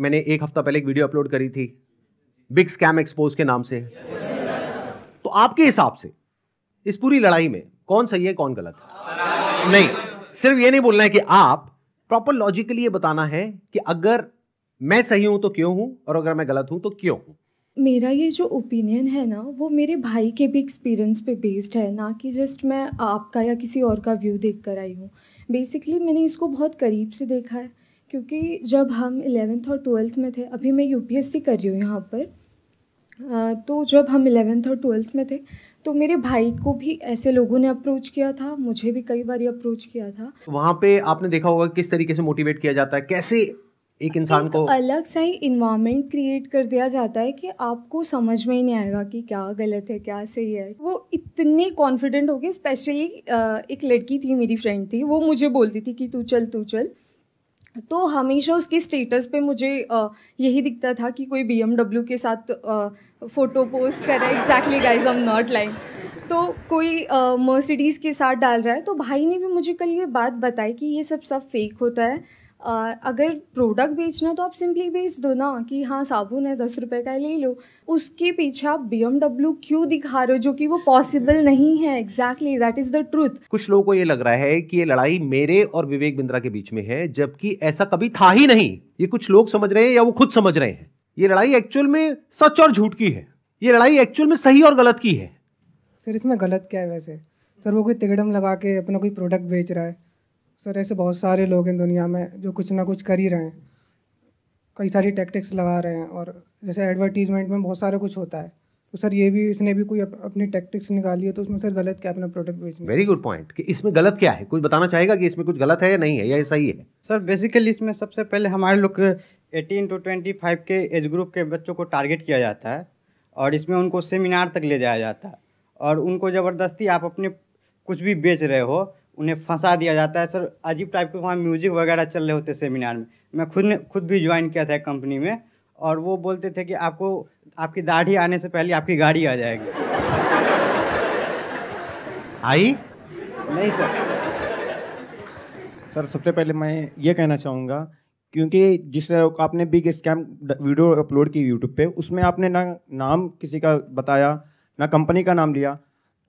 मैंने एक हफ्ता पहले एक वीडियो अपलोड करी थी बिग स्कैम एक्सपोज के नाम से तो आपके हिसाब से इस पूरी लड़ाई में कौन सही है कौन गलत है नहीं सिर्फ ये नहीं बोलना है कि आप प्रॉपर लॉजिकली ये बताना है कि अगर मैं सही हूं तो क्यों हूं और अगर मैं गलत हूं तो क्यों हूं मेरा ये जो ओपिनियन है ना वो मेरे भाई के भी एक्सपीरियंस पे बेस्ड है ना कि जस्ट मैं आपका या किसी और का व्यू देख कर आई हूँ बेसिकली मैंने इसको बहुत करीब से देखा है क्योंकि जब हम इलेवेंथ और ट्वेल्थ में थे अभी मैं यू कर रही हूँ यहाँ पर तो जब हम इलेवेंथ और ट्वेल्थ में थे तो मेरे भाई को भी ऐसे लोगों ने अप्रोच किया था मुझे भी कई बार अप्रोच किया था वहाँ पे आपने देखा होगा किस तरीके से मोटिवेट किया जाता है कैसे एक इंसान को अलग सा ही इन्वायरमेंट क्रिएट कर दिया जाता है कि आपको समझ में ही नहीं आएगा कि क्या गलत है क्या सही है वो इतनी कॉन्फिडेंट हो स्पेशली एक लड़की थी मेरी फ्रेंड थी वो मुझे बोलती थी कि तू चल तू चल तो हमेशा उसके स्टेटस पे मुझे यही दिखता था कि कोई बी के साथ फ़ोटो पोस्ट करे exactly guys am not like तो कोई मर्सिडीज़ के साथ डाल रहा है तो भाई ने भी मुझे कल ये बात बताई कि ये सब सब फेक होता है Uh, अगर प्रोडक्ट बेचना तो आप सिंपली बेच दो ना कि हाँ साबुन है दस रुपए का ले लो उसके पीछे आप बी एमडब्ल्यू क्यों दिखा रहे हो जो कि वो पॉसिबल नहीं है exactly that is the truth कुछ लोगों को ये लग रहा है कि ये लड़ाई मेरे और विवेक बिंद्रा के बीच में है जबकि ऐसा कभी था ही नहीं ये कुछ लोग समझ रहे हैं या वो खुद समझ रहे हैं ये लड़ाई एक्चुअल में सच और झूठ की है ये लड़ाई एक्चुअल में सही और गलत की है सर इसमें गलत क्या है वैसे सर वो कोई तिगड़म लगा के अपना कोई प्रोडक्ट बेच रहा है सर ऐसे बहुत सारे लोग हैं दुनिया में जो कुछ ना कुछ कर ही रहे हैं कई सारी टैक्टिक्स लगा रहे हैं और जैसे एडवर्टीजमेंट में बहुत सारा कुछ होता है तो सर ये भी इसने भी कोई अप, अपनी टैक्टिक्स निकाली है तो उसमें सर गलत क्या अपना प्रोडक्ट बेचना वेरी गुड पॉइंट कि इसमें गलत क्या है कुछ बताना चाहेगा कि इसमें कुछ गलत है या नहीं है या सही है सर बेसिकली इसमें सबसे पहले हमारे लोग एटीन टू ट्वेंटी फाइव के एज ग्रुप के बच्चों को टारगेट किया जाता है और इसमें उनको सेमिनार तक ले जाया जाता है और उनको ज़बरदस्ती आप अपने कुछ भी बेच रहे हो उन्हें फंसा दिया जाता है सर अजीब टाइप के वहाँ म्यूजिक वगैरह चल रहे होते सेमिनार में मैं खुद ने खुद भी ज्वाइन किया था कंपनी में और वो बोलते थे कि आपको आपकी दाढ़ी आने से पहले आपकी गाड़ी आ जाएगी आई नहीं सर सर सबसे पहले मैं ये कहना चाहूँगा क्योंकि जिस आपने बिग स्कैम वीडियो अपलोड की यूट्यूब पे उसमें आपने ना नाम किसी का बताया ना कंपनी का नाम लिया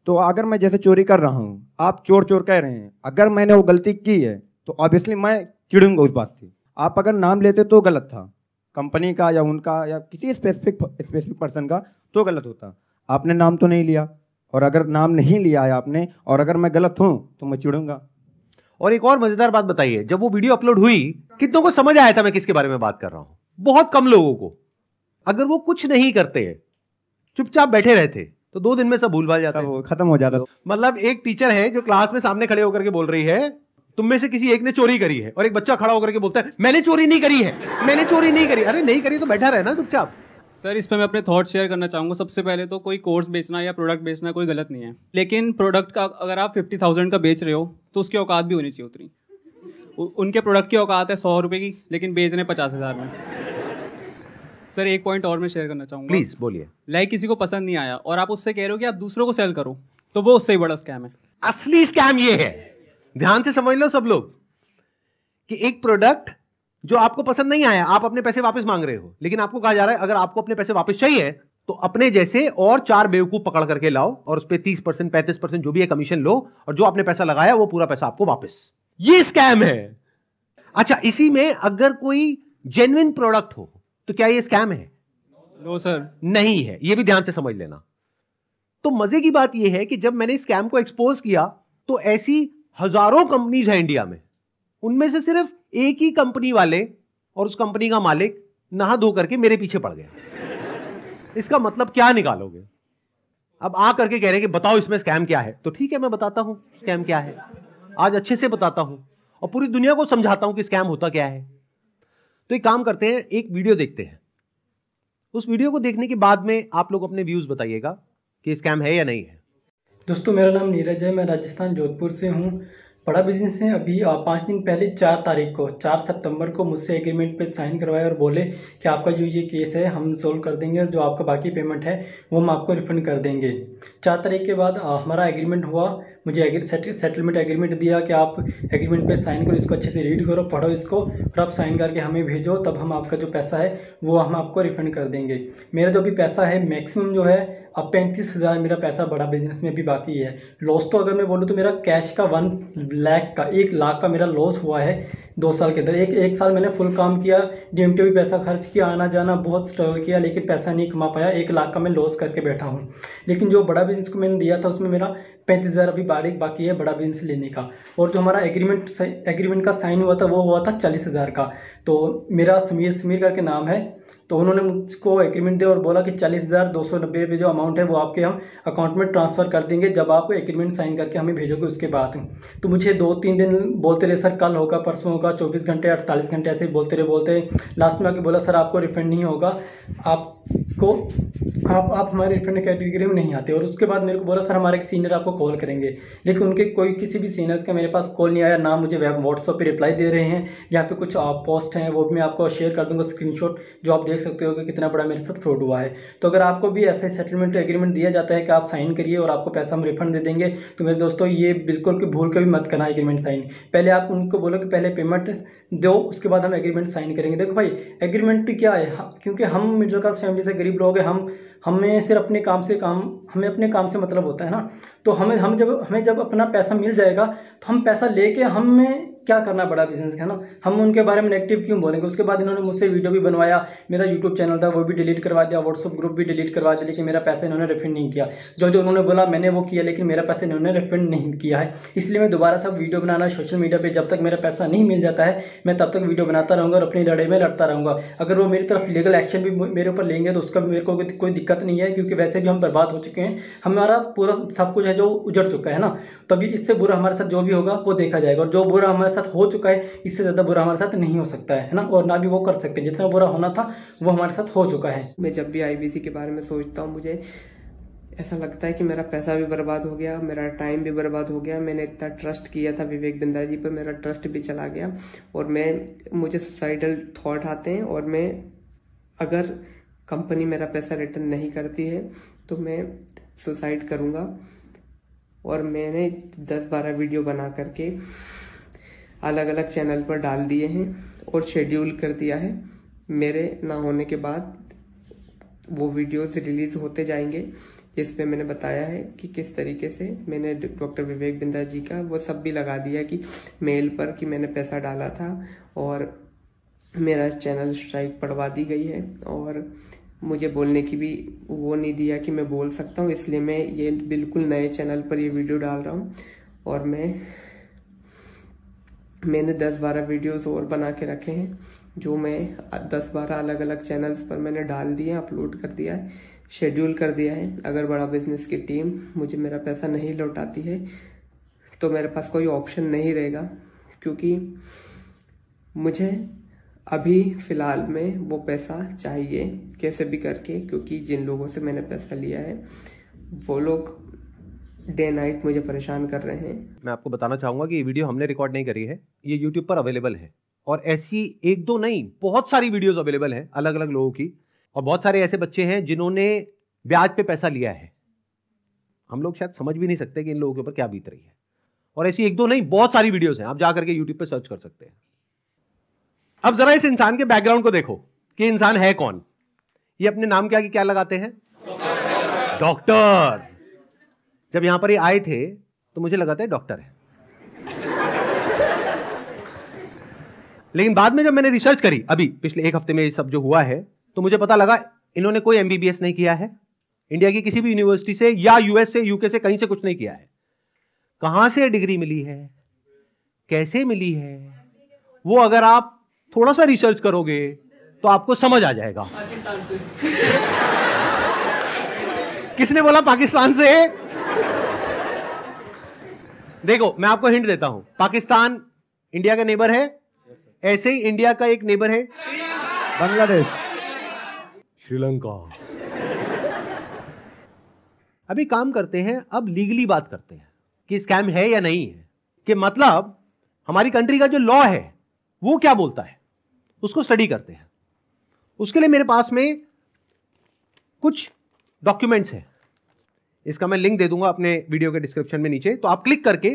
तो अगर मैं जैसे चोरी कर रहा हूँ आप चोर चोर कह रहे हैं अगर मैंने वो गलती की है तो ऑब्वियसली मैं चिड़ूंगा उस बात से आप अगर नाम लेते तो गलत था कंपनी का या उनका या किसी स्पेसिफिक स्पेसिफिक पर्सन का तो गलत होता आपने नाम तो नहीं लिया और अगर नाम नहीं लिया है आपने और अगर मैं गलत हूँ तो मैं चिड़ूंगा और एक और मजेदार बात बताइए जब वो वीडियो अपलोड हुई कितनों को समझ आया था मैं किसके बारे में बात कर रहा हूँ बहुत कम लोगों को अगर वो कुछ नहीं करते चुपचाप बैठे रहते तो दो दिन में सब भूल भाल जाता है खत्म हो जाता है मतलब एक टीचर है जो क्लास में सामने खड़े होकर के बोल रही है तुम में से किसी एक ने चोरी करी है और एक बच्चा खड़ा होकर के बोलता है मैंने चोरी नहीं करी है मैंने चोरी नहीं करी अरे नहीं करी तो बैठा रहे ना चुपचाप सर इस पर मैं अपने थॉट शेयर करना चाहूँगा सबसे पहले तो कोई कोर्स बेचना या प्रोडक्ट बेचना कोई गलत नहीं है लेकिन प्रोडक्ट का अगर आप फिफ्टी थाउजेंड का बेच रहे हो तो उसकी औकात भी होनी चाहिए उतनी उनके प्रोडक्ट की औकात है सौ रुपये की लेकिन बेच रहे हैं पचास हज़ार में सर एक पॉइंट और मैं शेयर करना चाहूँगा प्लीज़ बोलिए लाइक किसी को पसंद नहीं आया और आप उससे कह रहे हो कि आप दूसरों को सेल करो तो वो उससे ही बड़ा स्कैम है असली स्कैम ये है ध्यान से समझ लो सब लोग कि एक प्रोडक्ट जो आपको पसंद नहीं आया आप अपने पैसे वापस मांग रहे हो लेकिन आपको कहा जा रहा है अगर आपको अपने पैसे वापस चाहिए तो अपने जैसे और चार बेवकूफ पकड़ करके लाओ और उस पर तीस परसेंट पैंतीस परसेंट जो भी है कमीशन लो और जो आपने पैसा लगाया वो पूरा पैसा आपको वापस ये स्कैम है अच्छा इसी में अगर कोई जेन्युन प्रोडक्ट हो तो क्या ये स्कैम है नो सर नहीं है ये भी ध्यान से समझ लेना तो मजे की बात यह है कि जब मैंने स्कैम को एक्सपोज किया तो ऐसी हजारों कंपनीज हैं इंडिया में उनमें से सिर्फ एक ही कंपनी वाले और उस कंपनी का मालिक नहा धो करके मेरे पीछे पड़ गया इसका मतलब क्या निकालोगे अब आ करके कह रहे हैं कि बताओ इसमें स्कैम क्या है तो ठीक है मैं बताता हूँ स्कैम क्या है आज अच्छे से बताता हूँ और पूरी दुनिया को समझाता हूँ कि स्कैम होता क्या है तो एक काम करते हैं एक वीडियो देखते हैं उस वीडियो को देखने के बाद में आप लोग अपने व्यूज़ बताइएगा कि स्कैम है या नहीं है दोस्तों मेरा नाम नीरज है मैं राजस्थान जोधपुर से हूँ बड़ा बिजनेस है अभी पाँच दिन पहले चार तारीख को चार सितंबर को मुझसे एग्रीमेंट पे साइन करवाया और बोले कि आपका जो ये केस है हम सोल्व कर देंगे और जो आपका बाकी पेमेंट है वो हम आपको रिफंड कर देंगे चार तारीख के बाद आ, हमारा एग्रीमेंट हुआ मुझे सेटलमेंट एग्रीमेंट दिया कि आप एग्रीमेंट पे साइन करो इसको अच्छे से रीड करो पढ़ो इसको और आप साइन करके हमें भेजो तब हम आपका जो पैसा है वो हम आपको रिफंड कर देंगे मेरा जो भी पैसा है मैक्सिमम जो है अब पैंतीस हज़ार मेरा पैसा बड़ा बिजनेस में भी बाकी है लॉस तो अगर मैं बोलूँ तो मेरा कैश का वन लैख का एक लाख का मेरा लॉस हुआ है दो साल के अंदर एक एक साल मैंने फुल काम किया डी एम टी भी पैसा खर्च किया आना जाना बहुत स्ट्रगल किया लेकिन पैसा नहीं कमा पाया एक लाख का मैं लॉस करके बैठा हूँ लेकिन जो बड़ा बिजनेस को मैंने दिया था उसमें मेरा पैंतीस हज़ार अभी बारीक बाकी है बड़ा बिजनेस लेने का और जो हमारा एग्रीमेंट एग्रीमेंट का साइन हुआ था वो हुआ था चालीस हज़ार का तो मेरा समीर समीर करके नाम है तो उन्होंने मुझको एग्रीमेंट दिया और बोला कि चालीस हज़ार दो सौ नब्बे रुपये जो अमाउंट है वो आपके हम अकाउंट में ट्रांसफ़र कर देंगे जब आप एग्रीमेंट साइन करके हमें भेजोगे उसके बाद तो मुझे दो तीन दिन बोलते रहे सर कल होगा परसों होगा चौबीस घंटे अड़तालीस घंटे ऐसे ही बोलते रहे बोलते लास्ट में आके बोला सर आपको रिफंड नहीं होगा आपको आप आप हमारे रिफंड कैटेगरी में नहीं आते और उसके बाद मेरे को बोला सर हमारे सीनियर आपको कॉल करेंगे लेकिन उनके कोई किसी भी सीनियर्स का मेरे पास कॉल नहीं आया ना मुझे व्हाट्सअप पर रिप्लाई दे रहे हैं यहाँ पे कुछ पोस्ट हैं वो भी मैं आपको शेयर कर दूँगा स्क्रीनशॉट जो आप देख सकते हो कि कितना बड़ा मेरे साथ फ्रॉड हुआ है तो अगर आपको भी ऐसे सेटलमेंट एग्रीमेंट दिया जाता है कि आप साइन करिए और आपको पैसा हम रिफंड दे देंगे तो मेरे दोस्तों ये बिल्कुल कि भूल कभी मत करना एग्रीमेंट साइन पहले आप उनको बोलो कि पहले पेमेंट दो उसके बाद हम एग्रीमेंट साइन करेंगे देखो भाई एग्रीमेंट क्या है क्योंकि हम मिडिल क्लास फैमिली से गरीब लोग हैं हम हमें सिर्फ अपने काम से काम हमें अपने काम से मतलब होता है ना तो हमें हम जब हमें जब अपना पैसा मिल जाएगा तो हम पैसा लेके हमें क्या करना पड़ा बिजनेस है ना हम उनके बारे में नेगेटिव क्यों बोलेंगे उसके बाद इन्होंने मुझसे वीडियो भी बनवाया मेरा यूट्यूब चैनल था वो भी डिलीट करवा दिया व्हाट्सअप ग्रुप भी डिलीट करवा दिया लेकिन मेरा पैसा इन्होंने रिफंड नहीं किया जो जो उन्होंने बोला मैंने वो किया लेकिन मेरा पैसा इन्होंने रिफंड नहीं किया है इसलिए मैं दोबारा सब वीडियो बनाना सोशल मीडिया पर जब तक मेरा पैसा नहीं मिल जाता है मैं तब तक वीडियो बनाता रहूँगा और अपनी लड़ाई में लड़ता रहूँगा अगर वो मेरी तरफ लीगल एक्शन भी मेरे ऊपर लेंगे तो उसका मेरे को कोई दिक्कत नहीं है क्योंकि वैसे भी हम बर्बाद हो चुके हैं हमारा पूरा सब कुछ है जो उजड़ चुका है ना तभी इससे बुरा हमारे साथ जो भी होगा वो देखा जाएगा और जो बुरा हमारे हमारे साथ हो चुका है इससे ज़्यादा बुरा हमारे साथ नहीं हो सकता है ना और ना भी वो कर सकते जितना बुरा होना था वो हमारे साथ हो चुका है मैं जब भी आई के बारे में सोचता हूँ मुझे ऐसा लगता है कि मेरा पैसा भी बर्बाद हो गया मेरा टाइम भी बर्बाद हो गया मैंने इतना ट्रस्ट किया था विवेक बिंद्रा जी पर मेरा ट्रस्ट भी चला गया और मैं मुझे सुसाइडल थॉट आते हैं और मैं अगर कंपनी मेरा पैसा रिटर्न नहीं करती है तो मैं सुसाइड करूंगा और मैंने 10-12 वीडियो बना करके अलग अलग चैनल पर डाल दिए हैं और शेड्यूल कर दिया है मेरे ना होने के बाद वो वीडियोस रिलीज होते जाएंगे जिस मैंने बताया है कि किस तरीके से मैंने डॉक्टर विवेक बिंदा जी का वो सब भी लगा दिया कि मेल पर कि मैंने पैसा डाला था और मेरा चैनल स्ट्राइक पड़वा दी गई है और मुझे बोलने की भी वो नहीं दिया कि मैं बोल सकता हूँ इसलिए मैं ये बिल्कुल नए चैनल पर ये वीडियो डाल रहा हूँ और मैं मैंने 10-12 वीडियोस और बना के रखे हैं जो मैं 10-12 अलग अलग चैनल्स पर मैंने डाल दिया अपलोड कर दिया है शेड्यूल कर दिया है अगर बड़ा बिजनेस की टीम मुझे मेरा पैसा नहीं लौटाती है तो मेरे पास कोई ऑप्शन नहीं रहेगा क्योंकि मुझे अभी फ़िलहाल में वो पैसा चाहिए कैसे भी करके क्योंकि जिन लोगों से मैंने पैसा लिया है वो लोग डे नाइट मुझे परेशान कर रहे हैं मैं आपको बताना चाहूंगा कि ये वीडियो हमने रिकॉर्ड नहीं करी है ये यूट्यूब पर अवेलेबल है और ऐसी एक दो नहीं बहुत सारी वीडियोस अवेलेबल हैं अलग अलग लोगों की और बहुत सारे ऐसे बच्चे हैं जिन्होंने ब्याज पे पैसा लिया है हम लोग शायद समझ भी नहीं सकते कि इन लोगों के ऊपर क्या बीत रही है और ऐसी एक दो नहीं बहुत सारी वीडियोस हैं आप जा करके यूट्यूब पर सर्च कर सकते हैं अब जरा इस इंसान के बैकग्राउंड को देखो कि इंसान है कौन ये अपने नाम के आगे क्या लगाते हैं डॉक्टर जब यहां पर ये आए थे तो मुझे लगा था डॉक्टर है लेकिन बाद में जब मैंने रिसर्च करी अभी पिछले एक हफ्ते में ये सब जो हुआ है तो मुझे पता लगा इन्होंने कोई एमबीबीएस नहीं किया है इंडिया की किसी भी यूनिवर्सिटी से या यूएस से यूके से कहीं से कुछ नहीं किया है कहां से डिग्री मिली है कैसे मिली है वो अगर आप थोड़ा सा रिसर्च करोगे तो आपको समझ आ जाएगा किसने बोला पाकिस्तान से देखो मैं आपको हिंट देता हूं पाकिस्तान इंडिया का नेबर है ऐसे ही इंडिया का एक नेबर है बांग्लादेश श्रीलंका अभी काम करते हैं अब लीगली बात करते हैं कि स्कैम है या नहीं है कि मतलब हमारी कंट्री का जो लॉ है वो क्या बोलता है उसको स्टडी करते हैं उसके लिए मेरे पास में कुछ डॉक्यूमेंट्स हैं इसका मैं लिंक दे दूंगा अपने वीडियो के डिस्क्रिप्शन में नीचे तो आप क्लिक करके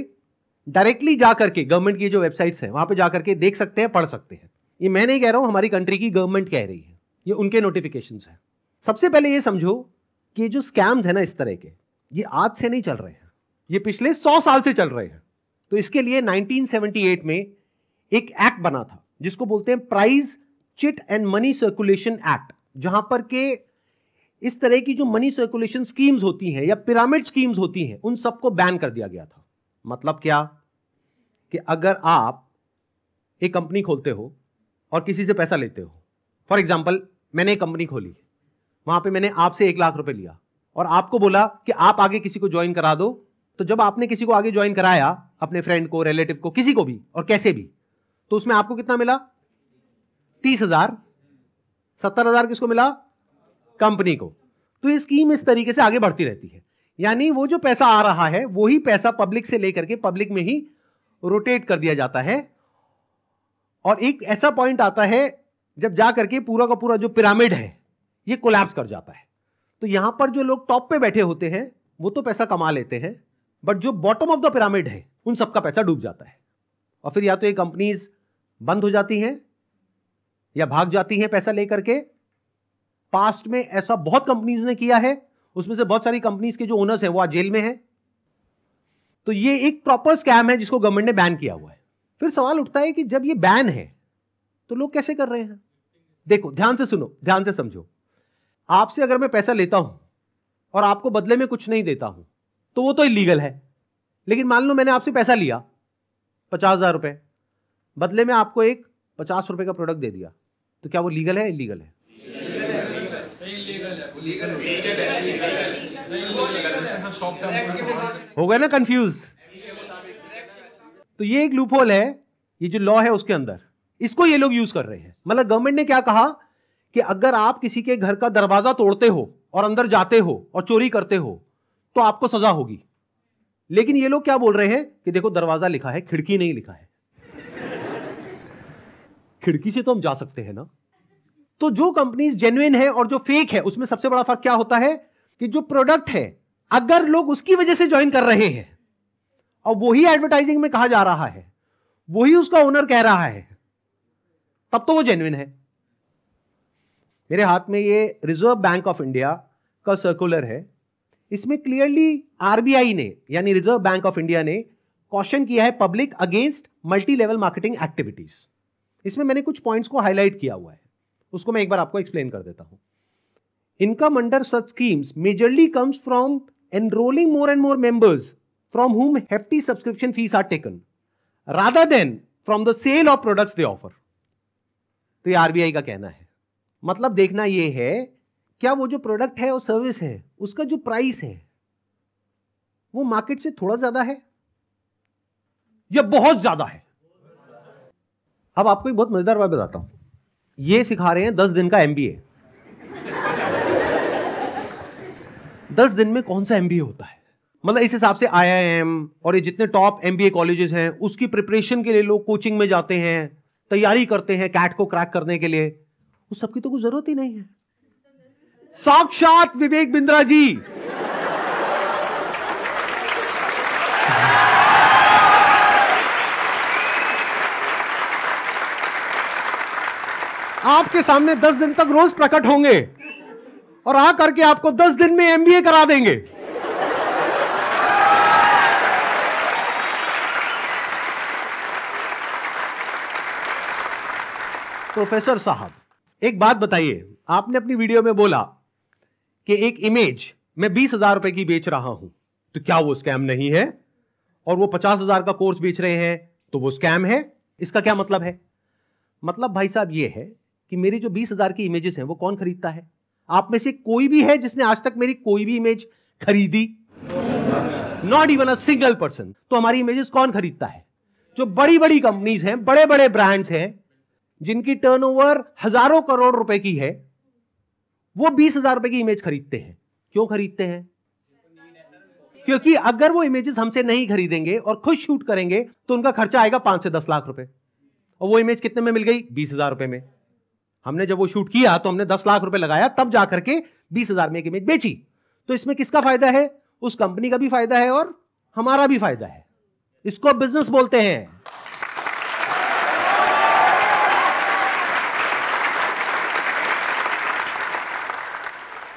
डायरेक्टली जा करके गवर्नमेंट की जो वेबसाइट्स हैं वहां पर जा करके देख सकते हैं पढ़ सकते हैं ये मैं नहीं कह रहा हूं हमारी कंट्री की गवर्नमेंट कह रही है ये उनके नोटिफिकेशन है सबसे पहले ये समझो कि ये जो स्कैम्स है ना इस तरह के ये आज से नहीं चल रहे हैं ये पिछले सौ साल से चल रहे हैं तो इसके लिए 1978 में एक एक्ट बना था जिसको बोलते हैं prize chit and money circulation act जहां पर के इस तरह की जो मनी सर्कुलेशन स्कीम्स होती हैं या पिरामिड स्कीम्स होती हैं उन सबको बैन कर दिया गया था मतलब क्या कि अगर आप एक कंपनी खोलते हो और किसी से पैसा लेते हो फॉर एग्जाम्पल मैंने एक कंपनी खोली वहां पे मैंने आपसे एक लाख रुपए लिया और आपको बोला कि आप आगे किसी को ज्वाइन करा दो तो जब आपने किसी को आगे ज्वाइन कराया अपने फ्रेंड को रिलेटिव को किसी को भी और कैसे भी तो उसमें आपको कितना मिला तीस हजार सत्तर हजार किसको मिला कंपनी को तो ये स्कीम इस तरीके से आगे बढ़ती रहती है यानी वो जो पैसा आ रहा है वही पैसा पब्लिक से लेकर के पब्लिक में ही रोटेट कर दिया जाता है और एक ऐसा पॉइंट आता है जब जा करके पूरा का पूरा जो पिरामिड है ये कोलैप्स कर जाता है तो यहां पर जो लोग टॉप पे बैठे होते हैं वो तो पैसा कमा लेते हैं बट जो बॉटम ऑफ द पिरामिड है उन सबका पैसा डूब जाता है और फिर या तो ये कंपनीज बंद हो जाती हैं या भाग जाती हैं पैसा लेकर के पास्ट में ऐसा बहुत कंपनीज ने किया है उसमें से बहुत सारी कंपनीज के जो ओनर्स है वो आज जेल में है तो ये एक प्रॉपर स्कैम है जिसको गवर्नमेंट ने बैन किया हुआ है फिर सवाल उठता है कि जब ये बैन है तो लोग कैसे कर रहे हैं देखो ध्यान से सुनो ध्यान से समझो आपसे अगर मैं पैसा लेता हूं और आपको बदले में कुछ नहीं देता हूं तो वो तो इलीगल है लेकिन मान लो मैंने आपसे पैसा लिया पचास हजार रुपए बदले में आपको एक पचास रुपए का प्रोडक्ट दे दिया तो क्या वो लीगल है इलीगल है हो गया ना कंफ्यूज तो ये एक लूप होल है ये जो लॉ है उसके अंदर इसको ये लोग यूज कर रहे हैं मतलब गवर्नमेंट ने क्या कहा कि अगर आप किसी के घर का दरवाजा तोड़ते हो और अंदर जाते हो और चोरी करते हो तो आपको सजा होगी लेकिन ये लोग क्या बोल रहे हैं कि देखो दरवाजा लिखा है खिड़की नहीं लिखा है खिड़की से तो हम जा सकते हैं ना तो जो कंपनीज जेन्युन है और जो फेक है उसमें सबसे बड़ा फर्क क्या होता है कि जो प्रोडक्ट है अगर लोग उसकी वजह से ज्वाइन कर रहे हैं और वही एडवर्टाइजिंग में कहा जा रहा है वही उसका ओनर कह रहा है तब तो वो जेन्युन है मेरे हाथ में ये रिजर्व बैंक ऑफ इंडिया का सर्कुलर है इसमें क्लियरली आरबीआई ने यानी रिजर्व बैंक ऑफ इंडिया ने क्वेश्चन किया है public against multi level marketing activities इसमें मैंने कुछ पॉइंट्स को हाईलाइट किया हुआ है उसको मैं एक बार आपको एक्सप्लेन कर देता हूं income under such schemes majorly comes from enrolling more and more members from whom hefty subscription fees are taken rather than from the sale of products they offer तो ये आरबीआई का कहना है मतलब देखना ये है क्या वो जो प्रोडक्ट है और सर्विस है उसका जो प्राइस है वो मार्केट से थोड़ा ज्यादा है या बहुत ज्यादा है अब आपको एक बहुत मजेदार बात बताता हूं ये सिखा रहे हैं दस दिन का एम बी ए दस दिन में कौन सा एम बी ए होता है मतलब इस हिसाब से आई आई एम और ये जितने top M B A colleges हैं उसकी प्रिपरेशन के लिए लोग कोचिंग में जाते हैं तैयारी करते हैं कैट को क्रैक करने के लिए उस सबकी तो कोई जरूरत ही नहीं है साक्षात विवेक बिंद्रा जी आपके सामने दस दिन तक रोज प्रकट होंगे और आ करके आपको दस दिन में एमबीए करा देंगे प्रोफेसर साहब एक बात बताइए आपने अपनी वीडियो में बोला कि एक इमेज मैं बीस हजार रुपए की बेच रहा हूं तो क्या वो स्कैम नहीं है और वो पचास हजार का कोर्स बेच रहे हैं तो वो स्कैम है इसका क्या मतलब है मतलब भाई साहब ये है कि मेरी जो बीस हजार की इमेजेस हैं वो कौन खरीदता है आप में से कोई भी है जिसने आज तक मेरी कोई भी इमेज खरीदी not even a single person तो हमारी इमेजेस कौन खरीदता है जो बड़ी बड़ी कंपनीज हैं बड़े बड़े ब्रांड्स हैं जिनकी टर्नओवर हजारों करोड़ रुपए की है वो बीस हजार रुपए की इमेज खरीदते हैं क्यों खरीदते हैं क्योंकि अगर वो इमेजेस हमसे नहीं खरीदेंगे और खुद शूट करेंगे तो उनका खर्चा आएगा पांच से दस लाख रुपए और वो इमेज कितने में मिल गई बीस हजार रुपए में हमने जब वो शूट किया तो हमने दस लाख रुपए लगाया तब जाकर के बीस हजार में एक इमेज बेची तो इसमें किसका फायदा है उस कंपनी का भी फायदा है और हमारा भी फायदा है इसको बिजनेस बोलते हैं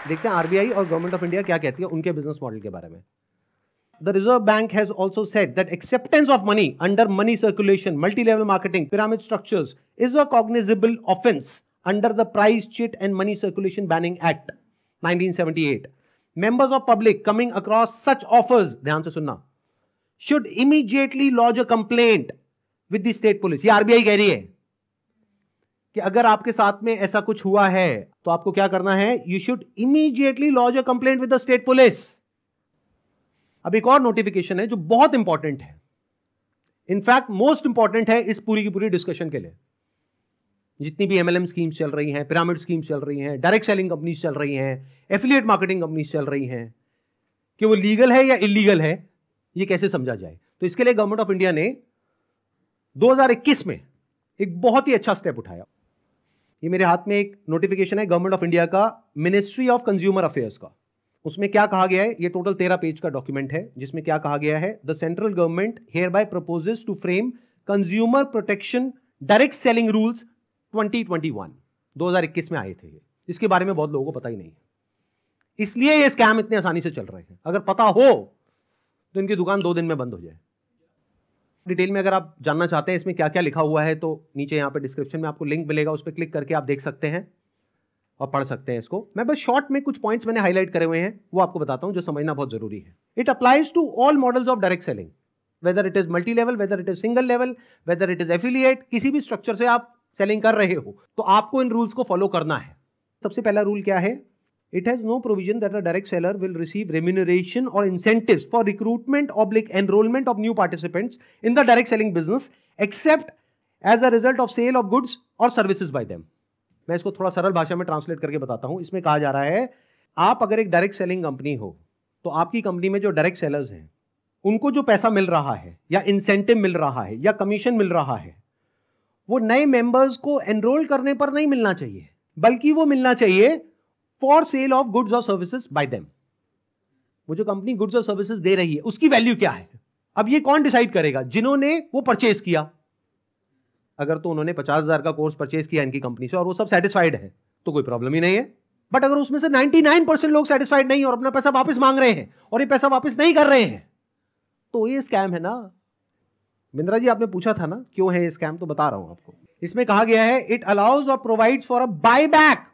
देखते हैं आरबीआई और गवर्नमेंट ऑफ इंडिया क्या कहती है उनके बिजनेस मॉडल के बारे में the Reserve Bank has also said that acceptance of money under money circulation multi level marketing pyramid structures is a cognizable offence under the Price Chit and Money Circulation Banning Act 1978. Members of public coming across such offers, ध्यान से सुनना, should immediately lodge a complaint with the state police. ये RBI कह रही है कि अगर आपके साथ में ऐसा कुछ हुआ है तो आपको क्या करना है you should immediately lodge a complaint with the state police अब एक और नोटिफिकेशन है जो बहुत इंपॉर्टेंट है इनफैक्ट मोस्ट इंपॉर्टेंट है इस पूरी की पूरी डिस्कशन के लिए जितनी भी एमएलएम स्कीम्स चल रही हैं पिरामिड स्कीम्स चल रही हैं डायरेक्ट सेलिंग कंपनीज चल रही हैं एफिलिएट मार्केटिंग कंपनीज चल रही हैं कि वो लीगल है या इलीगल है ये कैसे समझा जाए तो इसके लिए गवर्नमेंट ऑफ इंडिया ने 2021 में एक बहुत ही अच्छा स्टेप उठाया ये मेरे हाथ में एक नोटिफिकेशन है गवर्नमेंट ऑफ इंडिया का मिनिस्ट्री ऑफ कंज्यूमर अफेयर्स का उसमें क्या कहा गया है ये टोटल तेरह पेज का डॉक्यूमेंट है जिसमें क्या कहा गया है the central government hereby proposes to frame consumer protection direct selling rules 2021 2021 में आए थे ये इसके बारे में बहुत लोगों को पता ही नहीं है इसलिए ये स्कैम इतने आसानी से चल रहे हैं अगर पता हो तो इनकी दुकान दो दिन में बंद हो जाए डिटेल में अगर आप जानना चाहते हैं इसमें क्या क्या लिखा हुआ है तो नीचे यहाँ पर डिस्क्रिप्शन में आपको लिंक मिलेगा उस पर क्लिक करके आप देख सकते हैं और पढ़ सकते हैं इसको मैं बस शॉर्ट में कुछ पॉइंट्स मैंने हाईलाइट करे हुए हैं वो आपको बताता हूँ जो समझना बहुत जरूरी है it applies to all models of direct selling whether it is multi level whether it is single level whether it is affiliate किसी भी स्ट्रक्चर से आप सेलिंग कर रहे हो तो आपको इन रूल्स को फॉलो करना है सबसे पहला रूल क्या है it has no provision that a direct seller will receive remuneration और इंसेंटिव फॉर रिक्रूटमेंट ऑब्लिक enrolment of new participants in the direct selling business except as a result of sale of goods और services by them मैं इसको थोड़ा सरल भाषा में translate करके बताता हूं इसमें कहा जा रहा है आप अगर एक डायरेक्ट सेलिंग कंपनी हो तो आपकी कंपनी में जो डायरेक्ट सेलर्स हैं उनको जो पैसा मिल रहा है या इंसेंटिव मिल रहा है या कमीशन मिल रहा है वो नए मेंबर्स को एनरोल करने पर नहीं मिलना चाहिए बल्कि वो मिलना चाहिए फॉर सेल ऑफ गुड्स और सर्विसेज बाय देम वो जो कंपनी गुड्स और सर्विसेज दे रही है उसकी वैल्यू क्या है अब ये कौन डिसाइड करेगा जिन्होंने वो परचेस किया अगर तो उन्होंने पचास हजार का कोर्स परचेज किया इनकी कंपनी से और वो सब सेटिस्फाइड है तो कोई प्रॉब्लम ही नहीं है बट अगर उसमें से 99 परसेंट लोग सेटिस्फाइड नहीं और अपना पैसा वापस मांग रहे हैं और ये पैसा वापस नहीं कर रहे हैं तो ये स्कैम है ना बिंद्रा जी आपने पूछा था ना क्यों है ये स्कैम तो बता रहा हूं आपको इसमें कहा गया है इट अलाउज और provide for a buy back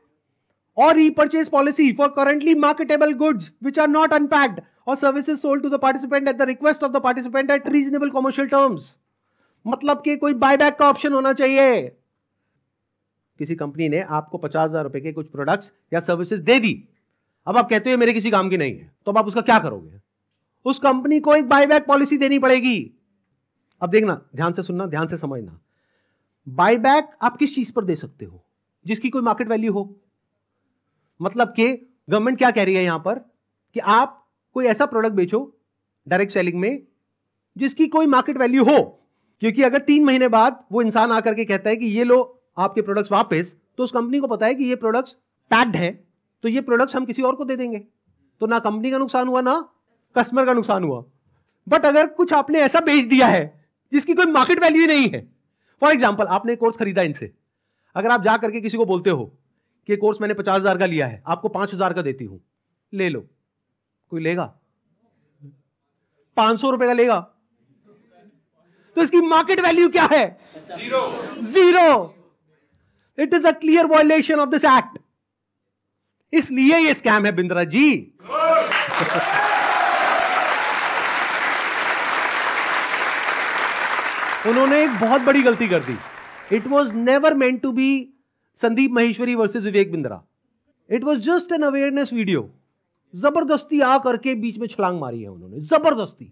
और repurchase policy for currently marketable goods which are not unpacked और services sold to the participant at the request of the participant at reasonable commercial terms मतलब कि कोई back का option होना चाहिए किसी company ने आपको पचास हजार रुपए के कुछ प्रोडक्ट्स या सर्विसेज दे दी अब आप कहते हो मेरे किसी काम की नहीं है तो अब आप उसका क्या करोगे उस कंपनी को एक बैक पॉलिसी देनी पड़ेगी अब देखना ध्यान से सुनना ध्यान से समझना बायबैक आप किस चीज पर दे सकते हो जिसकी कोई मार्केट वैल्यू हो मतलब कि गवर्नमेंट क्या कह रही है यहां पर कि आप कोई ऐसा प्रोडक्ट बेचो डायरेक्ट सेलिंग में जिसकी कोई मार्केट वैल्यू हो क्योंकि अगर तीन महीने बाद वो इंसान आकर के कहता है कि ये लो आपके प्रोडक्ट्स वापस तो उस कंपनी को पता है कि ये प्रोडक्ट्स पैक्ड है तो ये प्रोडक्ट्स हम किसी और को दे देंगे तो ना कंपनी का नुकसान हुआ ना कस्टमर का नुकसान हुआ बट अगर कुछ आपने ऐसा बेच दिया है जिसकी कोई मार्केट वैल्यू ही नहीं है फॉर एग्जाम्पल आपने कोर्स खरीदा इनसे अगर आप जा करके किसी को बोलते हो कि कोर्स मैंने पचास हजार का लिया है आपको पांच हजार का देती हूं ले लो कोई लेगा पांच सौ रुपए का लेगा तो इसकी मार्केट वैल्यू क्या है zero it is a clear violation of this act इसलिए ये स्कैम है बिंद्रा जी उन्होंने एक बहुत बड़ी गलती कर दी it was never meant to be Sandeep Maheshwari versus Vivek Bindra it was just an awareness video जबरदस्ती आ करके बीच में छलांग मारी है उन्होंने जबरदस्ती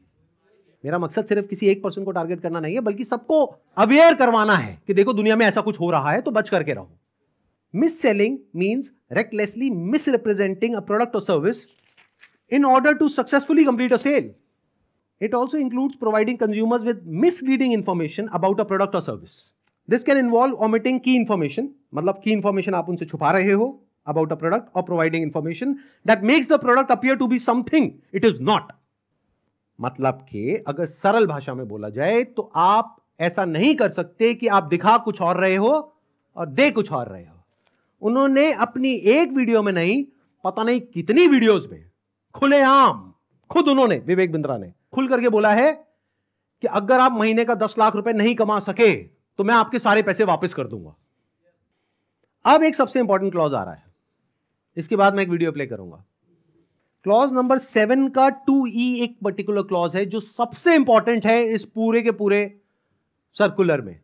मेरा मकसद सिर्फ किसी एक पर्सन को टारगेट करना नहीं है बल्कि सबको अवेयर करवाना है कि देखो दुनिया में ऐसा कुछ हो रहा है तो बच करके रहो mis selling means recklessly misrepresenting a product और service in order to successfully complete a sale It also includes providing consumers with misleading information about a product or service. This can involve omitting key information मतलब की information आप उनसे छुपा रहे हो about a product और providing information that makes the product appear to be something it is not मतलब कि अगर सरल भाषा में बोला जाए तो आप ऐसा नहीं कर सकते कि आप दिखा कुछ और रहे हो और दे कुछ और रहे हो उन्होंने अपनी एक वीडियो में नहीं पता नहीं कितनी वीडियोस में खुलेआम खुद उन्होंने विवेक बिंद्रा ने खुल करके बोला है कि अगर आप महीने का दस लाख रुपए नहीं कमा सके तो मैं आपके सारे पैसे वापस कर दूंगा अब एक सबसे इंपॉर्टेंट क्लॉज आ रहा है इसके बाद मैं एक वीडियो प्ले करूंगा क्लॉज नंबर सेवन का टू ई e एक पर्टिकुलर क्लॉज है जो सबसे इंपॉर्टेंट है इस पूरे के पूरे सर्कुलर में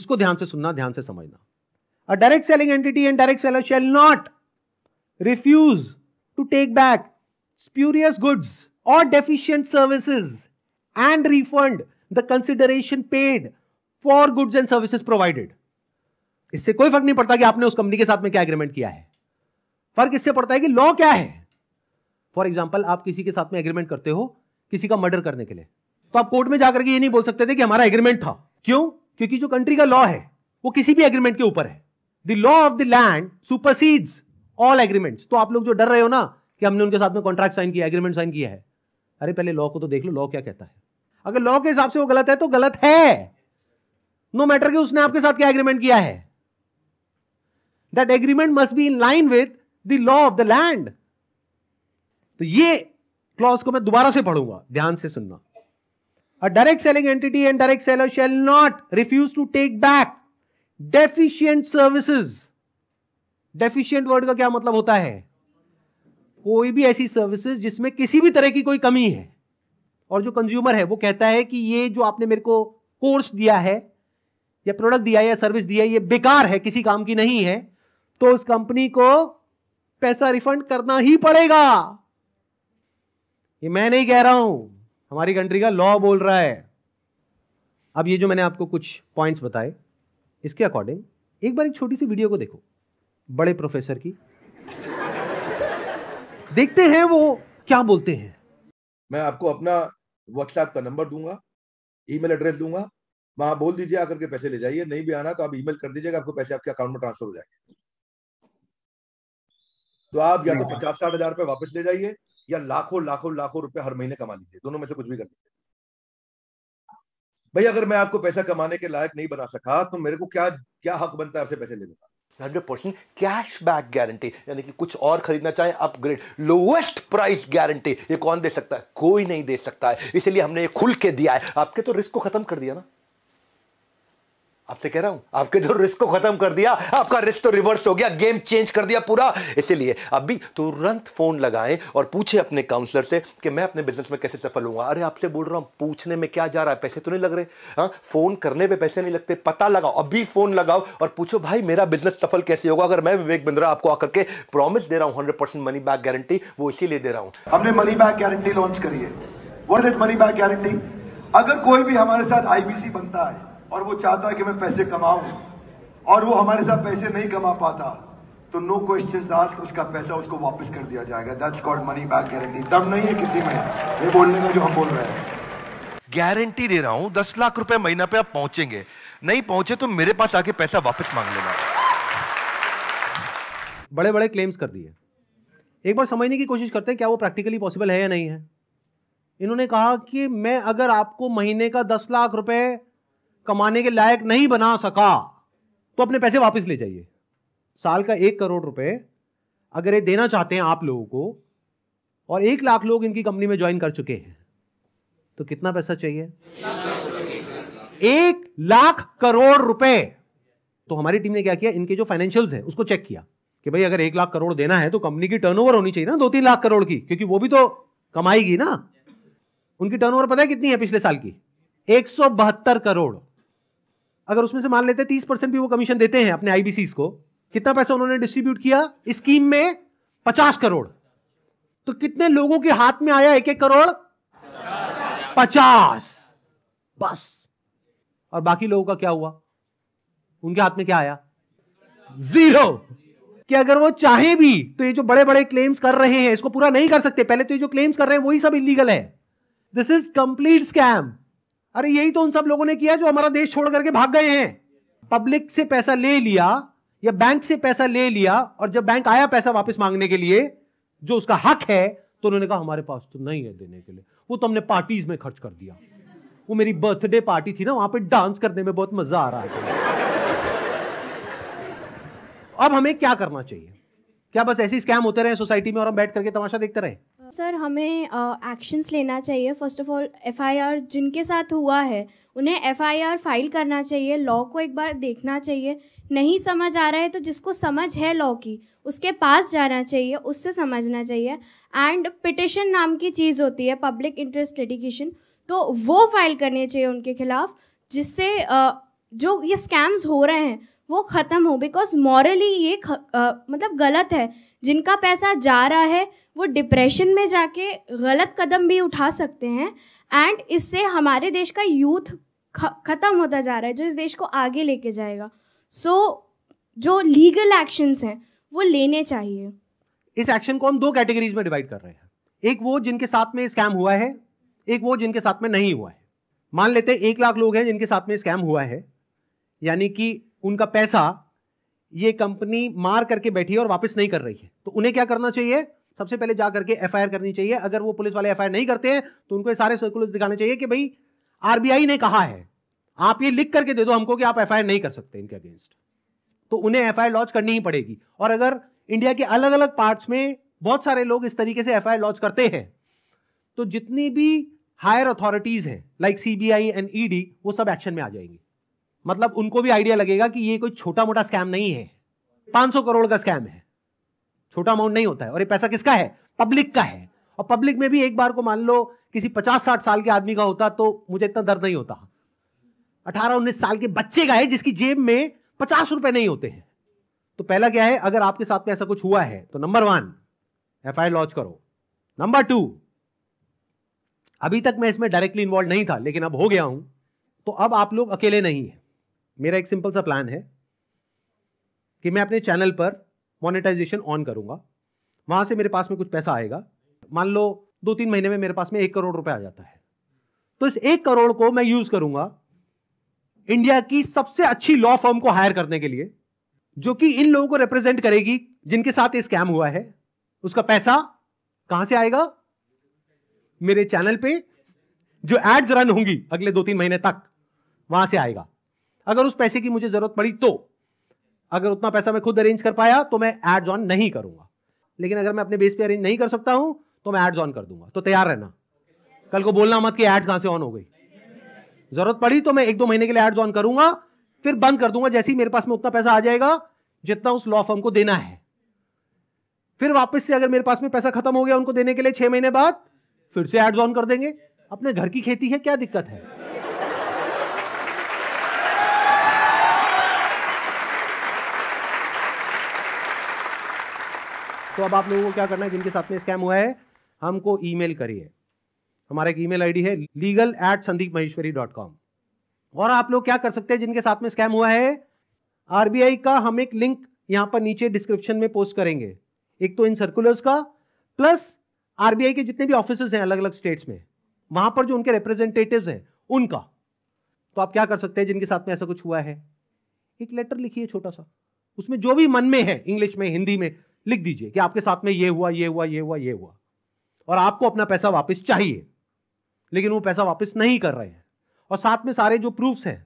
इसको ध्यान से सुनना ध्यान से समझना a direct selling entity and direct seller shall not refuse to take back spurious goods or deficient services and refund the consideration paid for goods and services provided. इससे कोई फर्क नहीं पड़ता कि आपने उस कंपनी के साथ में क्या एग्रीमेंट किया है फर्क इससे पड़ता है कि लॉ क्या है फॉर एग्जाम्पल आप किसी के साथ में एग्रीमेंट करते हो किसी का मर्डर करने के लिए तो आप कोर्ट में जाकर के ये नहीं बोल सकते थे कि हमारा एग्रीमेंट था क्यों क्योंकि जो कंट्री का लॉ है वो किसी भी एग्रीमेंट के ऊपर है the law of the land supersedes all agreements तो आप लोग जो डर रहे हो ना कि हमने उनके साथ में कॉन्ट्रैक्ट साइन किया एग्रीमेंट साइन किया है अरे पहले लॉ को तो देख लो लॉ क्या कहता है अगर लॉ के हिसाब से वो गलत है तो गलत है नो no मैटर कि उसने आपके साथ क्या एग्रीमेंट किया है that agreement must be in line with the law of the land तो ये क्लॉज को मैं दोबारा से पढ़ूंगा ध्यान से सुनना a direct selling entity and direct seller shall not refuse to take back deficient services deficient word का क्या मतलब होता है कोई भी ऐसी सर्विसेज जिसमें किसी भी तरह की कोई कमी है और जो कंज्यूमर है वो कहता है कि ये जो आपने मेरे को कोर्स दिया है या प्रोडक्ट दिया है या सर्विस दिया है ये बेकार है किसी काम की नहीं है तो उस कंपनी को पैसा रिफंड करना ही पड़ेगा ये मैं नहीं कह रहा हूं हमारी कंट्री का लॉ बोल रहा है अब ये जो मैंने आपको कुछ पॉइंट्स बताए इसके अकॉर्डिंग एक बार एक छोटी सी वीडियो को देखो बड़े प्रोफेसर की देखते हैं वो क्या बोलते हैं मैं आपको अपना व्हाट्सएप का नंबर दूंगा ईमेल एड्रेस दूंगा वहां बोल दीजिए आकर के पैसे ले जाइए नहीं भी आना तो आप ईमेल कर दीजिएगा आपको पैसे आपके अकाउंट में ट्रांसफर हो जाएंगे तो आप या तो हाँ। पचास साठ हजार रुपए वापस ले जाइए या लाखों लाखों लाखों रुपए हर महीने कमा लीजिए दोनों में से कुछ भी कर लीजिए भाई अगर मैं आपको पैसा कमाने के लायक नहीं बना सका तो मेरे को क्या क्या हक बनता है आपसे पैसे लेने का hundred percent cash back guarantee यानी कि कुछ और खरीदना चाहे अपग्रेड लोवेस्ट प्राइस गारंटी ये कौन दे सकता है कोई नहीं दे सकता है इसलिए हमने ये खुल के दिया है आपके तो रिस्क को खत्म कर दिया ना आपसे कह रहा हूं आपके जो रिस्क को खत्म कर दिया आपका रिस्क तो रिवर्स हो गया गेम चेंज कर दिया पूरा इसीलिए अब भी तुरंत फोन लगाएं और पूछे अपने काउंसलर से कि मैं अपने बिजनेस में कैसे सफल हूंगा अरे आपसे बोल रहा हूँ पूछने में क्या जा रहा है पैसे तो नहीं लग रहे हाँ फोन करने पे पैसे नहीं लगते पता लगाओ अभी फोन लगाओ और पूछो भाई मेरा बिजनेस सफल कैसे होगा अगर मैं विवेक बिंद्रा आपको आकर के प्रॉमिस दे रहा हूँ hundred percent money back guarantee वो इसीलिए दे रहा हूँ हमने मनी बैक गारंटी लॉन्च करी है word is money back guarantee अगर कोई भी हमारे साथ आईबीसी बनता है और वो चाहता है कि मैं पैसे कमाऊं और वो हमारे साथ पैसे नहीं कमा पाता तो नो क्वेश्चन आस्क उसका पैसा उसको वापस कर दिया जाएगा that's called money back guarantee दम नहीं है किसी में ये बोलने का जो हम बोल रहे हैं गारंटी दे रहा हूं दस लाख रुपए महीना पे आप पहुंचेंगे नहीं पहुंचे तो मेरे पास आके पैसा वापस मांग लेना बड़े बड़े क्लेम्स कर दिए एक बार समझने की कोशिश करते हैं क्या वो प्रैक्टिकली पॉसिबल है या नहीं है इन्होंने कहा कि मैं अगर आपको महीने का दस लाख रुपए कमाने के लायक नहीं बना सका तो अपने पैसे वापस ले जाइए साल का एक करोड़ रुपए अगर ये देना चाहते हैं आप लोगों को और एक लाख लोग इनकी कंपनी में ज्वाइन कर चुके हैं तो कितना पैसा चाहिए एक लाख करोड़ रुपए तो हमारी टीम ने क्या किया इनके जो फाइनेंशियल्स है उसको चेक किया कि भाई अगर एक लाख करोड़ देना है तो कंपनी की टर्नओवर होनी चाहिए ना दो तीन लाख करोड़ की क्योंकि वो भी तो कमाएगी ना उनकी टर्नओवर पता है कितनी है पिछले साल की एक करोड़ अगर उसमें से मान लेते हैं तीस परसेंट भी वो कमीशन देते हैं अपने आईबीसी को कितना पैसा उन्होंने डिस्ट्रीब्यूट किया स्कीम में पचास करोड़ तो कितने लोगों के हाथ में आया एक एक करोड़ पचास बस और बाकी लोगों का क्या हुआ उनके हाथ में क्या आया जीरो कि अगर वो चाहे भी तो ये जो बड़े बड़े क्लेम्स कर रहे हैं इसको पूरा नहीं कर सकते पहले तो ये जो क्लेम्स कर रहे हैं वही सब इलीगल है दिस इज कंप्लीट स्कैम अरे यही तो उन सब लोगों ने किया जो हमारा देश छोड़ करके भाग गए हैं पब्लिक से पैसा ले लिया या बैंक से पैसा ले लिया और जब बैंक आया पैसा वापस मांगने के लिए जो उसका हक है तो उन्होंने कहा हमारे पास तो नहीं है देने के लिए वो तो हमने पार्टीज में खर्च कर दिया वो मेरी बर्थडे पार्टी थी ना वहां पे डांस करने में बहुत मजा आ रहा है अब हमें क्या करना चाहिए क्या बस ऐसे स्कैम होते रहे सोसाइटी में और हम बैठ करके तमाशा देखते रहे सर हमें एक्शंस लेना चाहिए फर्स्ट ऑफ ऑल एफआईआर जिनके साथ हुआ है उन्हें एफआईआर फाइल करना चाहिए लॉ को एक बार देखना चाहिए नहीं समझ आ रहा है तो जिसको समझ है लॉ की उसके पास जाना चाहिए उससे समझना चाहिए एंड पिटिशन नाम की चीज़ होती है पब्लिक इंटरेस्ट डेडिकेशन तो वो फाइल करनी चाहिए उनके खिलाफ जिससे जो ये स्कैम्स हो रहे हैं वो ख़त्म हो बिकॉज मॉरली ये ख, आ, मतलब गलत है जिनका पैसा जा रहा है वो डिप्रेशन में जाके गलत कदम भी उठा सकते हैं एंड इससे हमारे देश का यूथ ख़त्म होता जा रहा है जो इस देश को आगे लेके जाएगा सो so, जो लीगल एक्शंस हैं वो लेने चाहिए इस एक्शन को हम दो कैटेगरीज में डिवाइड कर रहे हैं एक वो जिनके साथ में स्कैम हुआ है एक वो जिनके साथ में नहीं हुआ है मान लेते हैं एक लाख लोग हैं जिनके साथ में स्कैम हुआ है यानी कि उनका पैसा ये कंपनी मार करके बैठी है और वापस नहीं कर रही है तो उन्हें क्या करना चाहिए सबसे पहले जा करके एफ करनी चाहिए अगर वो पुलिस वाले एफ नहीं करते हैं तो उनको सारे सर्कुलर्स दिखाने चाहिए कि भाई आरबीआई ने कहा है आप ये लिख करके दे दो हमको कि आप एफ नहीं कर सकते इनके अगेंस्ट तो उन्हें एफ लॉन्च करनी ही पड़ेगी और अगर इंडिया के अलग अलग पार्ट्स में बहुत सारे लोग इस तरीके से एफ लॉन्च करते हैं तो जितनी भी हायर अथॉरिटीज हैं like C B I and ED वो सब एक्शन में आ जाएंगी मतलब उनको भी आइडिया लगेगा कि ये कोई छोटा मोटा स्कैम नहीं है 500 करोड़ का स्कैम है छोटा अमाउंट नहीं होता है और ये पैसा किसका है पब्लिक का है और पब्लिक में भी एक बार को मान लो किसी पचास साठ साल के आदमी का होता तो मुझे इतना दर्द नहीं होता अठारह उन्नीस साल के बच्चे का है जिसकी जेब में पचास रुपए नहीं होते हैं तो पहला क्या है अगर आपके साथ में ऐसा कुछ हुआ है तो number one F I launch करो नंबर टू अभी तक मैं इसमें डायरेक्टली इन्वॉल्व नहीं था लेकिन अब हो गया हूं तो अब आप लोग अकेले नहीं है मेरा एक सिंपल सा प्लान है कि मैं अपने चैनल पर मोनेटाइजेशन ऑन करूंगा वहां से मेरे पास में कुछ पैसा आएगा मान लो दो तीन महीने में मेरे पास में एक करोड़ रुपए आ जाता है तो इस एक करोड़ को मैं यूज़ करूंगा इंडिया की सबसे अच्छी लॉ फर्म को हायर करने के लिए जो कि इन लोगों को रिप्रेजेंट करेगी जिनके साथ ये स्कैम हुआ है उसका पैसा कहां से आएगा मेरे चैनल पे जो एड्स रन होंगी अगले दो तीन महीने तक वहां से आएगा अगर उस पैसे की मुझे जरूरत पड़ी तो अगर उतना पैसा मैं खुद अरेंज कर पाया तो मैं एड ऑन नहीं करूंगा लेकिन अगर मैं अपने बेस पे अरेंज नहीं कर सकता हूं तो मैं एड्स ऑन कर दूंगा तो तैयार रहना कल को बोलना मत कि एड्स कहां से ऑन हो गई जरूरत पड़ी तो मैं एक दो महीने के लिए एड्स ऑन करूंगा फिर बंद कर दूंगा जैसे ही मेरे पास में उतना पैसा आ जाएगा जितना उस लॉ फर्म को देना है फिर वापस से अगर मेरे पास में पैसा खत्म हो गया उनको देने के लिए छह महीने बाद फिर से एड्स ऑन कर देंगे अपने घर की खेती है क्या दिक्कत है तो अब आप लोगों को क्या करना है जिनके साथ में स्कैम हुआ है हमको ईमेल करिए हमारा एक ईमेल आईडी है legal at Sandeep Maheshwari dot com और आप लोग क्या कर सकते हैं जिनके साथ में स्कैम हुआ है आरबीआई का हम एक लिंक यहां पर नीचे डिस्क्रिप्शन में पोस्ट करेंगे एक तो इन सर्कुलर्स का प्लस आरबीआई के जितने भी ऑफिस हैं अलग अलग स्टेट्स में वहां पर जो उनके रिप्रेजेंटेटिव हैं उनका तो आप क्या कर सकते हैं जिनके साथ में ऐसा कुछ हुआ है एक लेटर लिखिए छोटा सा उसमें जो भी मन में है इंग्लिश में हिंदी में लिख दीजिए कि आपके साथ में ये हुआ ये हुआ ये हुआ ये हुआ और आपको अपना पैसा वापस चाहिए लेकिन वो पैसा वापस नहीं कर रहे हैं और साथ में सारे जो प्रूफ्स हैं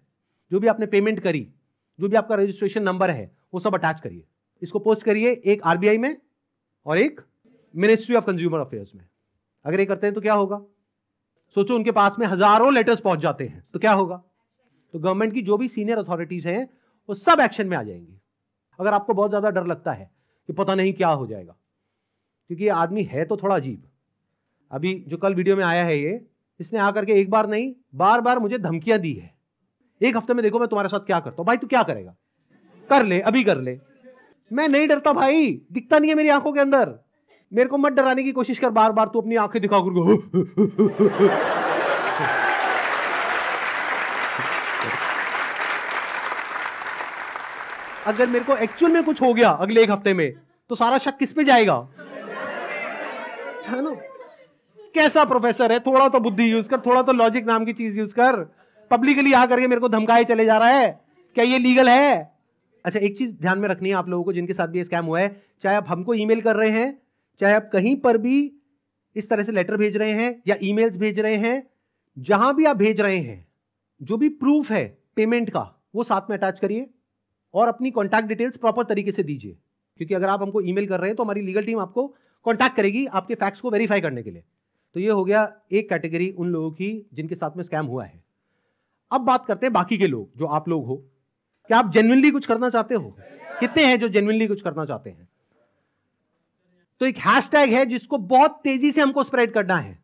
जो भी आपने पेमेंट करी जो भी आपका रजिस्ट्रेशन नंबर है वो सब अटैच करिए इसको पोस्ट करिए एक आर में और एक मिनिस्ट्री ऑफ कंज्यूमर अफेयर्स में अगर ये करते हैं तो क्या होगा सोचो उनके पास में हजारों लेटर्स पहुंच जाते हैं तो क्या होगा तो गवर्नमेंट की जो भी सीनियर अथॉरिटीज हैं वो सब एक्शन में आ जाएंगी अगर आपको बहुत ज्यादा डर लगता है कि पता नहीं क्या हो जाएगा क्योंकि ये आदमी है तो थोड़ा अजीब अभी जो कल वीडियो में आया है ये इसने आकर के एक बार नहीं बार बार मुझे धमकियां दी है एक हफ्ते में देखो मैं तुम्हारे साथ क्या करता हूं भाई तू क्या करेगा कर ले अभी कर ले मैं नहीं डरता भाई दिखता नहीं है मेरी आंखों के अंदर मेरे को मत डराने की कोशिश कर बार बार तू अपनी आंखें दिखा कर अगर मेरे को एक्चुअल में कुछ हो गया अगले एक हफ्ते में तो सारा शक किस पे जाएगा है ना कैसा प्रोफेसर है थोड़ा तो बुद्धि यूज कर थोड़ा तो लॉजिक नाम की चीज यूज कर पब्लिकली आ करके मेरे को धमकाए चले जा रहा है क्या ये लीगल है अच्छा एक चीज ध्यान में रखनी है आप लोगों को जिनके साथ भी स्कैम हुआ है चाहे आप हमको ईमेल कर रहे हैं चाहे आप कहीं पर भी इस तरह से लेटर भेज रहे हैं या ईमेल्स भेज रहे हैं जहां भी आप भेज रहे हैं जो भी प्रूफ है पेमेंट का वो साथ में अटैच करिए और अपनी कॉन्टैक्ट डिटेल्स प्रॉपर तरीके से दीजिए क्योंकि अगर आप हमको ई कर रहे हैं तो हमारी लीगल टीम आपको कॉन्टैक्ट करेगी आपके फैक्ट्स को वेरीफाई करने के लिए तो ये हो गया एक कैटेगरी उन लोगों की जिनके साथ में स्कैम हुआ है अब बात करते हैं बाकी के लोग जो आप लोग हो क्या आप जेनुअनली कुछ करना चाहते हो कितने हैं जो जेनुअनली कुछ करना चाहते हैं तो एक हैशटैग है जिसको बहुत तेजी से हमको स्प्रेड करना है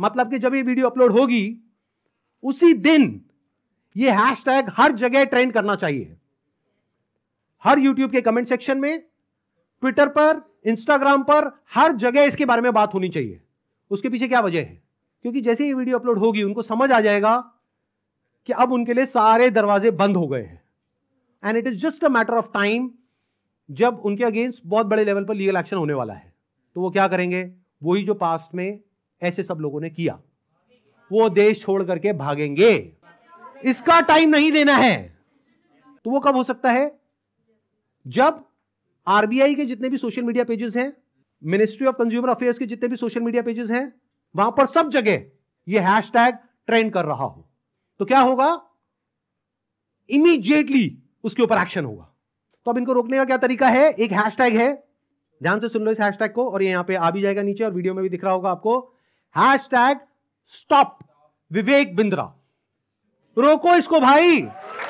मतलब कि जब ये वीडियो अपलोड होगी उसी दिन ये हैशटैग हर जगह ट्रेंड करना चाहिए हर यूट्यूब के कमेंट सेक्शन में ट्विटर पर इंस्टाग्राम पर हर जगह इसके बारे में बात होनी चाहिए उसके पीछे क्या वजह है क्योंकि जैसे ही वीडियो अपलोड होगी उनको समझ आ जाएगा कि अब उनके लिए सारे दरवाजे बंद हो गए हैं and it is just a matter of time जब उनके अगेंस्ट बहुत बड़े लेवल पर लीगल एक्शन होने वाला है तो वो क्या करेंगे वही जो पास्ट में ऐसे सब लोगों ने किया वो देश छोड़ करके भागेंगे इसका टाइम नहीं देना है तो वो कब हो सकता है जब आरबीआई के जितने भी सोशल मीडिया पेजेस हैं मिनिस्ट्री ऑफ कंज्यूमर अफेयर्स के जितने भी सोशल मीडिया पेजेस हैं वहां पर सब जगह ये हैशटैग ट्रेंड कर रहा हो तो क्या होगा इमीडिएटली उसके ऊपर एक्शन होगा तो अब इनको रोकने का क्या तरीका है एक हैशटैग है ध्यान से सुन लो इस हैशटैग को और ये यहां पे आ भी जाएगा नीचे और वीडियो में भी दिख रहा होगा आपको हैशटैग स्टॉप विवेक बिंद्रा रोको इसको भाई